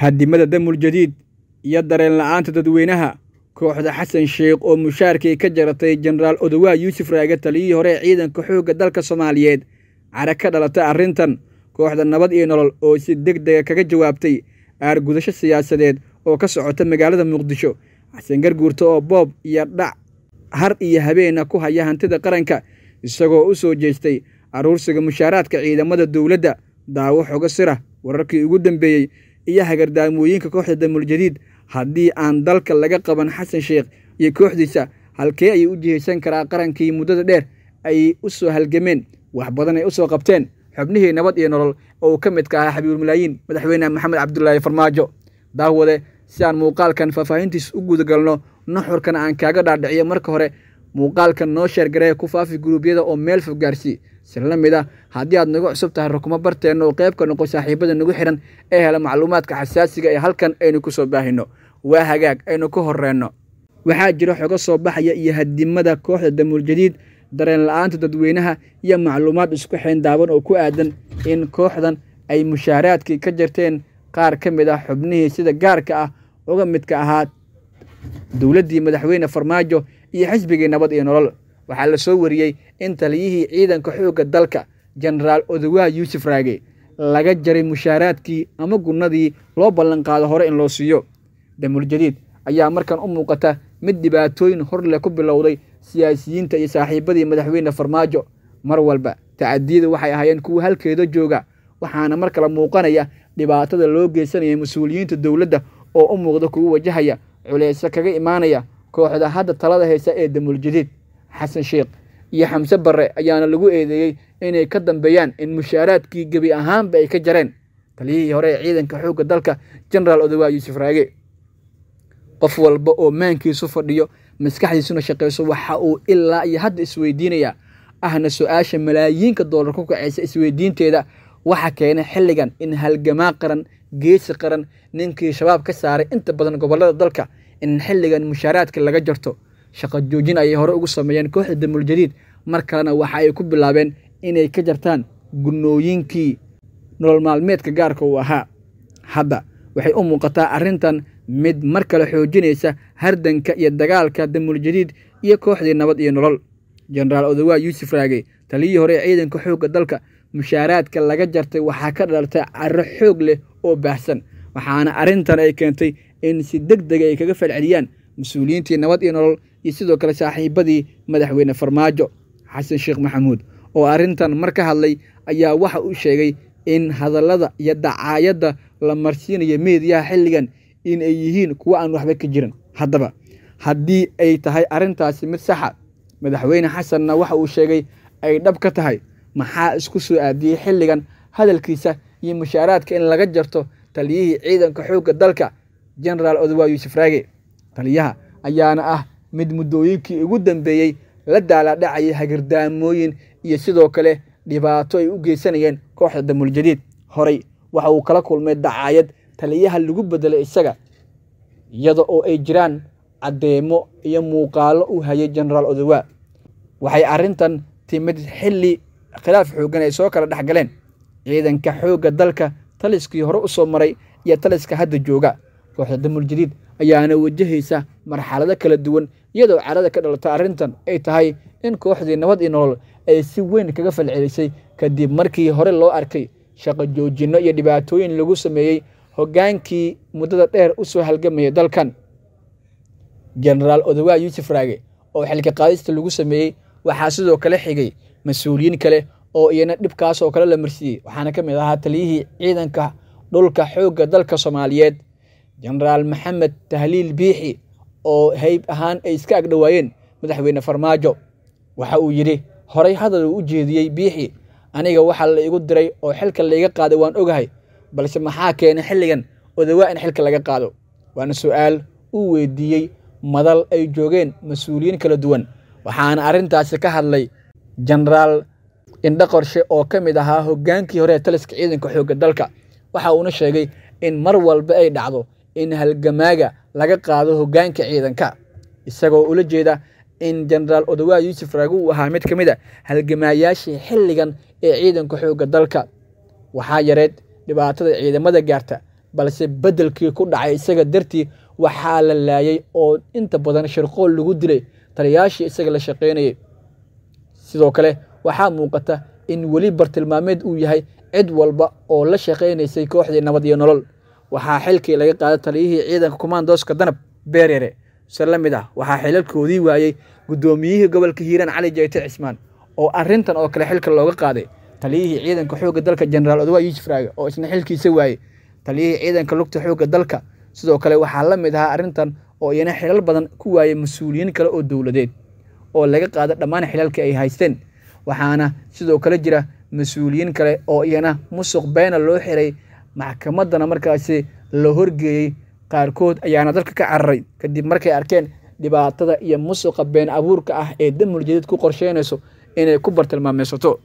hadimada damul jadiid iyo dareen la'aanta dadweynaha kooxda xasan sheekh oo mushaarkii ka jaratay jenaraal odowaa yuusuf raage taliyihii hore ciidanka xoogga dalka soomaaliyeed cara ka dhalata arrintan kooxda nabad iyo nolol oo si deg dega ah kaga jawaabtay aargudasho siyaasadeed oo ka socota magaalada muqdisho xasan oo boob iyo dhac har iyo habeena ku haya hantida qaranka isagoo u soo jeestay aruursiga mushaaraadka ciidamada dowladda daawo xogo sira wararkii ugu dambeeyey iyo hagardaamooyinka kooxda damul jadiid haddii aan dalka laga qaban xasan sheekh iyo kooxdiisa halkee ayuu u jihaysan karaa qarankii muddada dheer ayy u soo halgameen wax badan ay u soo qabteen xubnihii nabad iyo nolol oo uu ka midka ahaa xabiibulmalaayiin madaxweyne maxamed cabdulaahi farmaajo daawade si aan muuqaalkan faahfaahintiis u gudagalno nuxurkana aan kaaga dhaadhiciyo marka hore muuqaalka noo sheergaree ku faafi guruubyada oo meel fog gaarsii la mid a ah, haddii aad nagu cusub tahay rukuma barteenna oo qayb ka noqo saaxiibada nagu xihan ee hela macluumaadka xasaasiga ee halkan aynu ku soo baahinno waa hagaag aynu ku horreenno waxaa jira xogo soo baxaya iyo hadimada kooxda damuuljadiid dareen la-aanta dadweynaha iyo macluumaad isku xeyndaaban oo ku aadan in kooxdan ay mushaaraadkii ka jirteen qaar ka mid ah xubnihii sida gaarka ah uga midka ahaa dowladdii madaxweyne farmaajo iyo xisbigii nabad iyo nolol waxaa la soo wariyey in taliyihii ciidanka xoogga dalka jenaraal odowaha yuusuf raage laga jaray mushaaraadkii ama gunnadii loo ballanqaado hore in loo siiyo damuuljadiid ayaa markan u muuqata mid dhibaatooyin hor leh ku bilowday siyaasiyiinta iyo saaxiibadii madaxweyne farmaajo mar walba tacadiyadu waxay ahaayeen kuwa halkeeda jooga waxaana mar kale muuqanaya dhibaatada loo geysanaya mas-uuliyiinta dowladda oo u muuqda kugu wajahaya culeyso kaga imaanaya kooxda hadda talada haysa ee damuuljadiid xasan sheekh iyo xamse bare ayaana lagu eedeeyey inay ka dambeeyaan in mushaaraadkii gebi ahaanba ay ka jareen taliyihii hore ee ciidanka xoogga dalka jenaraal odowaa yuusuf raage qof walba oo maankiisu fadhiyo maskaxdiisuna shaqayso waxa uu ilaa iyo hadda isweydiinayaa ahna su-aasha malaayiinka doolar ku kaceysa isweydiinteeda waxa keenay xilligan in halgamaa qaran geesi qaran ninkii shabaab ka saaray inta badan gobollada dalka in xilligan mushaaraadka laga jarto shaqo joojin ayay hore ugu sameeyeen kooxda damul mar kalena waxa ay ku bilaabeen inay ka jartaan gunooyinkii nolol maalmeedka gaarka uu ahaa hadda waxay u muuqataa arrintan mid mar kale xoojinaysa hardanka iyo dagaalka damul iyo kooxdii nabad iyo nolol jenaraal odawaa yuusuf raage taliyii hore ee ciidanka xoogga dalka mushaaraadka laga jartay waxaa ka dhalartay carro xoog leh oo baahsan waxaana arrintan ay keentay in si deg dega ay kaga falceliyaan mas-uuliyiintii nabad iyo nolol iyo sidoo kale saaxiibadii madaxweyne farmaajo xasan sheekh maxamuud oo arrintan mar ka hadlay ayaa waxa uu sheegay in hadallada iyo dacaayadda la marsiinayo meediyaha xilligan in ay yihiin kuwo aan waxba ka jirin haddaba haddii ay tahay arrintaasi mid saxa madaxweyne xasanna waxa uu sheegay ay dhab ka tahay maxaa isku soo aadiyey xilligan hadalkiisa iyo mushaaraadka in laga jarto taliyihii ciidanka xoogga dalka jenaraal odawa yuusuf raage taliyaha ayaana ah mid muddooyinkii ugu dambeeyey la daaladhacayay hagardaamooyin iyo sidoo kale dhibaato ay u geysanayeen kooxda damuljadiid horey waxa uu kala kulmay dacaayad taliyaha lagu bedelay isaga iyada oo ay jiraan caddeemo iyo muuqaalo u hayay jenaraal odawa waxay arrintan timid xilli khilaaf xooggan ay soo kala dhex galeen ciidanka xoogga dalka taliskii hore u soo maray iyo taliska hadda jooga kooxda damul jadiid ayaana wajahaysa marxalado kala duwan iyadoo carada ka dhalata arrintan ay tahay in kooxdii nabad iyo nolol ay si weyn kaga falcelisay kadib markii hore loo arkay shaqo joojinno iyo dhibaatooyin lagu sameeyey hoggaankii muddada dheer u soo halgamaya dalkan jenaraal odowaa yuusuf raage oo xilka qaadista lagu sameeyey waxaa sidoo kale xigay mas-uuliyiin kale oo iyana dhibkaasoo kale la marsiiyey waxaana ka mid ahaa taliyihii ciidanka dhulka xoogga dalka soomaaliyeed jenaraal maxamed tahliil biixi oo hayb ahaan ay iska agdhowaayeen madaxweyne farmaajo waxa uu yidhi horay hadal uu u jeediyey biixi aniga waxaa la igu diray oo xilka layga qaaday waan ogahay balse maxaa keenay xilligan odawaa in xilka laga qaado waana su'aal uu weydiiyey madal ay joogeen mas-uuliyiin kala duwan waxaana arrintaasi ka hadlay jenaraal indhaqorshe oo ka mid ahaa hoggaankii hore ee taliska ciidanka xoogga dalka waxa uuna sheegay in mar walba ay dhacdo in halgamaaga laga qaado hoggaanka ciidanka isagoo ula jeeda in jenaraal odawa yuusuf raagu uu ahaa mid ka mid a ah halgamaayaashii xilligan ee ciidanka xoogga dalka waxaa yareed dhibaatada ciidamada gaarta balse beddelkii ku dhacay isaga dartii waxaa la laayay oo inta badan shirqool lagu dilay taliyaashii isaga la shaqaynayay sidoo kale waxaa muuqata in weli bartilmaameed uu yahay cid walba oo la shaqaynaysay kooxdii nabad iyo nolol waxaa xilkii laga qaaday taliyihii ciidanka komandooska danab beereere si la mid ah waxaa xilalkoodii waayey guddoomiyihii gobolka hiiraan cali jayte cismaan oo arintan oo kale xilka looga qaaday taliyihii ciidanka xoogga dalka jenaraal odwa yuusuf oo isna xilkiisa waayey taliyihii ciidanka lugta xoogga dalka sidoo kale waxaa la mid ahaa arrintan oo iyana xilal badan ku waayey mas-uuliyiin kale oo dowladeed oo laga qaaday dhammaan xilalkii ay haysteen waxaana sidoo kale jira mas-uuliyiin kale oo iyana musuq beena loo xiray maxkamaddana markaasi la horgeeyey qaarkood ayaana dadka ka cararay kadib markay arkeen dhibaatada iyo musuqa been abuurka ah ee damul jadiid ku qorsheynayso inay ku bartilmaameysato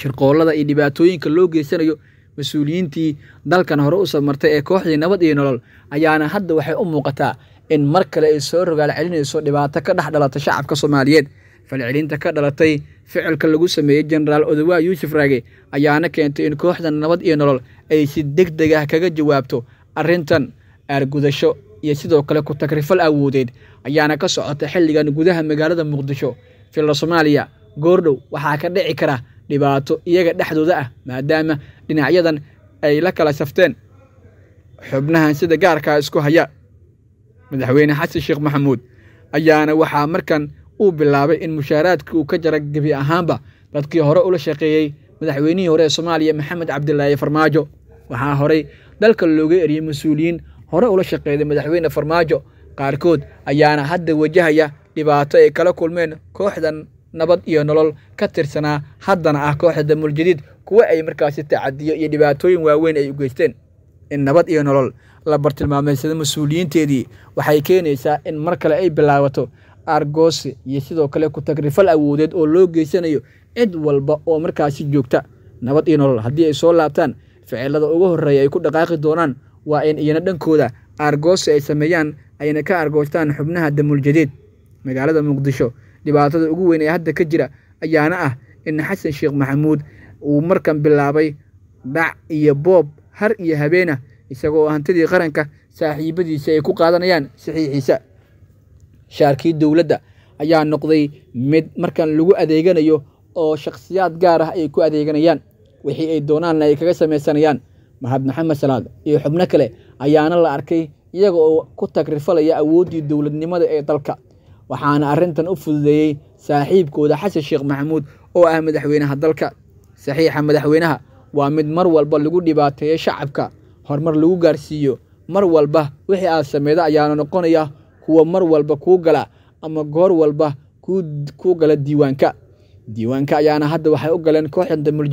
shirqoollada iyo dhibaatooyinka loo geysanayo mas-uuliyiintii dalkan hore u samartay ee kooxdii nabad iyo nolol ayaana hadda waxay u muuqataa in mar kale ay soo rogaal celinayso dhibaato ka dhex dhalata shacabka soomaaliyeed falcelinta ka dhalatay ficilka lagu sameeyey jenaraal odowaa yuusuf raage ayaana keentay in kooxdan nabad iyo nolol ay si deg deg ah kaga jawaabto arrintan aargudasho iyo sidoo kale ku takrifal awoodeed ayaana ka socota xilligan gudaha magaalada muqdisho fila soomaaliya goordhow waxaa ka dhici kara dhibaato iyaga dhexdooda ah maadaama dhinacyadan ay la kala safteen xubnahan sida gaarkaa isku haya madaxweyne xasan sheekh maxamuud ayaana waxaa markan uu bilaabay in mushaaraadkii uu ka jaro gebi ahaanba dadkii hore ula shaqeeyey madaxweynihii hore ee soomaaliya maxamed cabdilaahi farmaajo waxaa horay dalka looga eriyey mas-uuliyiin hore ula shaqeeday madaxweyne farmaajo qaarkood ayaana hadda wajahaya dhibaato ay kala kulmeen kooxda nabad iyo nolol ka tirsanaa haddana ah kooxda damuljadiid kuwa ay markaasi tacadiyo iyo dhibaatooyin waaweyn ay u geysteen in nabad iyo nolol la bartilmaameysada mas-uuliyiinteedii waxay keenaysaa in mar kale ay bilaabato argoose iyo sidoo kale ku tagrifal awoodeed oo loo geysanayo cid walba oo markaasi joogta nabad iyo nolol haddii ay soo laabtaan ficilada ugu horreeya ay ku dhaqaaqi doonaan waa in iyana dhankooda argoose ay sameeyaan ayna ka argoostaan xubnaha damuuljadeed magaalada muqdisho dhibaatada ugu weyn ee hadda ka jira ayaana ah in xasan sheekh maxamuud uu markan bilaabay dhac iyo boob har iyo habeenah isagoo hantidii qaranka saaxiibadiisa ay ku qaadanayaan saxiixiisa shaarkii dowladda ayaa noqday mid markan lagu adeeganayo oo shakhsiyaad gaar ah ay ku adeeganayaan wixii ay doonaanna ay kaga samaysanayaan mahad maxamed salaad iyo xubno kale ayaana la arkay iyaga oo ku tagrifalaya awooddii dowladnimada ee dalka waxaana arrintan u fududeeyey saaxiibkooda xasan sheekh maxamuud oo ah madaxweynaha dalka saxiixa madaxweynaha waa mid mar walba lagu dhibaateeyo shacabka horumar lagu gaarsiiyo mar walba wixii aad sameeda ayaana noqonaya kuwa mar walba kuu gala ama goor walba kuu gala diiwaanka diiwaanka ayaana hadda waxay u galeen koox damul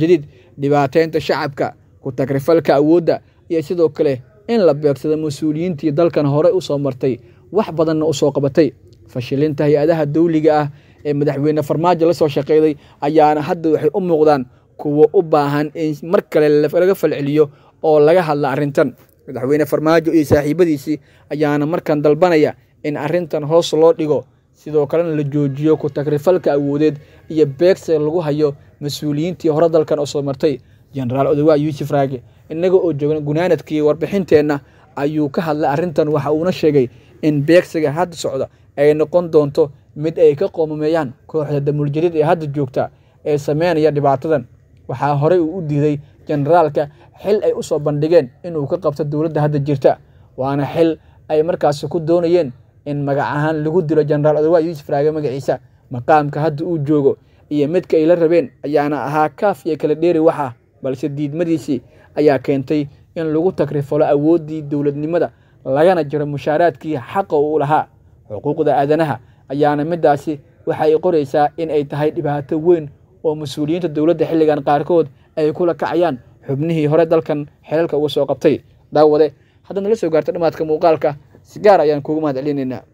dhibaateynta shacabka ku tagrifalka awoodda iyo sidoo kale in la beegsado mas-uuliyiintii dalkan horey u soo martay wax badanna u soo qabatay fashilinta hay-adaha dawliga ah ee madaxweyne farmaajo la soo shaqeyday ayaana hadda waxay u muuqdaan kuwa u baahan in mar kale laga falceliyo oo laga hadla arrintan madaxweyne farmaajo iyo saaxiibadiisii ayaana markan dalbanaya in arintan hoos loo dhigo sidoo kalena la joojiyo ku takrifalka awoodeed iyo beegsiga lagu hayo mas-uuliyiintii hore dalkan oo soo martay jenaraal odawaa yuusuf raage innaga oo joogna gunaanadkii warbixinteenna ayuu ka hadlay arrintan waxa uuna sheegay in beegsiga hadda socda ay noqon doonto mid ay ka qoomameeyaan kooxda damuuljadiid ee hadda joogta ee sameynaya dhibaatadan waxaa horey uu u diiday jenaraalka xil ay u soo bandhigeen inuu ka qabto dowladda hadda jirta waana xil ay markaasi ku doonayeen in magac ahaan lagu dilo jenaraal odawa yuusuf raage magaciisa maqaamka hadda uu joogo iyo midka ay la rabeen ayaana ahaa kaaf iyo kala dheeri waxa balse diidmadiisii ayaa keentay in lagu takrifalo awooddii dowladnimada lagana jiro mushaaraadkii xaqa uu lahaa xuquuqda aadanaha ayaana middaasi waxa ay qoraysaa in ay tahay dhibaato weyn oo mas-uuliyiinta dowladda xilligan qaarkood ay kula kacayaan xubnihii hore dalkan xelalka uga soo qabtay daawade haddaad nala soo gaarto dhammaadka muuqaalka si gaar ayaan kuugu mahad celinaynaa